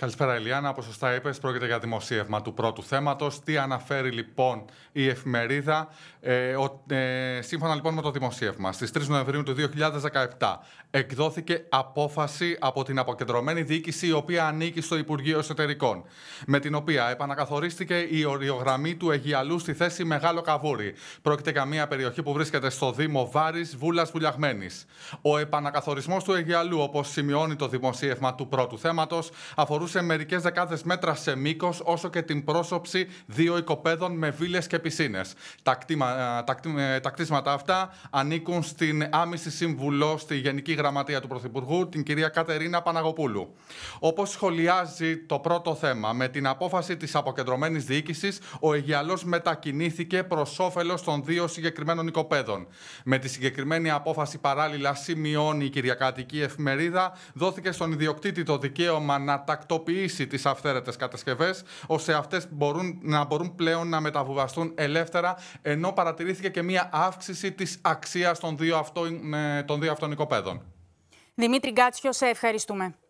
Καλησπέρα, Ελιάνα. Όπως σωστά είπες, πρόκειται για δημοσίευμα του πρώτου θέματος. Τι αναφέρει λοιπόν η εφημερίδα, ε, ε σύμφωνα λοιπόν με το δημοσίευμα, στις 3 Νοεμβρίου του 2017 εκδόθηκε απόφαση από την αποκεντρωμένη διοίκηση, η οποία ανήκει στο Υπουργείο Εσωτερικών, με την οποία επανακαθορίστηκε η οριογραμμή του Αιγιαλού στη θέση Μεγάλο Καβούρι. Πρόκειται για μια περιοχή που βρίσκεται στο Δήμο Βάρης Βούλας Βουλιαγμένης. Ο επανακαθορισμός του Αιγιαλού, όπως σημειώνει το δημοσίευμα του πρώτου θέματος, αφορούσε σε μερικές δεκάδες μέτρα σε μήκος, όσο και την πρόσωψη δύο οικοπαίδων με βίλες και πισίνες. Τα, ε, τα, κτίσματα αυτά ανήκουν στην άμυση συμβουλό στη Γενική Γραμματεία του Πρωθυπουργού, την κυρία Κατερίνα Παναγοπούλου. Όπως σχολιάζει το πρώτο θέμα, με την απόφαση της αποκεντρωμένης διοίκησης, ο Αιγιαλός μετακινήθηκε προς όφελος των δύο συγκεκριμένων οικοπαίδων. Με τη συγκεκριμένη απόφαση, παράλληλα, σημειώνει η Κυριακάτικη Εφημερίδα, δόθηκε στον ιδιοκτήτη το δικαίωμα να τακτοποιήσει ενεργοποιήσει τις αυθαίρετες κατασκευές, ώστε αυτές να μπορούν πλέον να μεταβουβαστούν ελεύθερα, ενώ παρατηρήθηκε και μία αύξηση της αξίας των, δύο αυτών, ε, των δύο αυτών οικοπαίδων. Δημήτρη Γκάτσιος, σε ευχαριστούμε.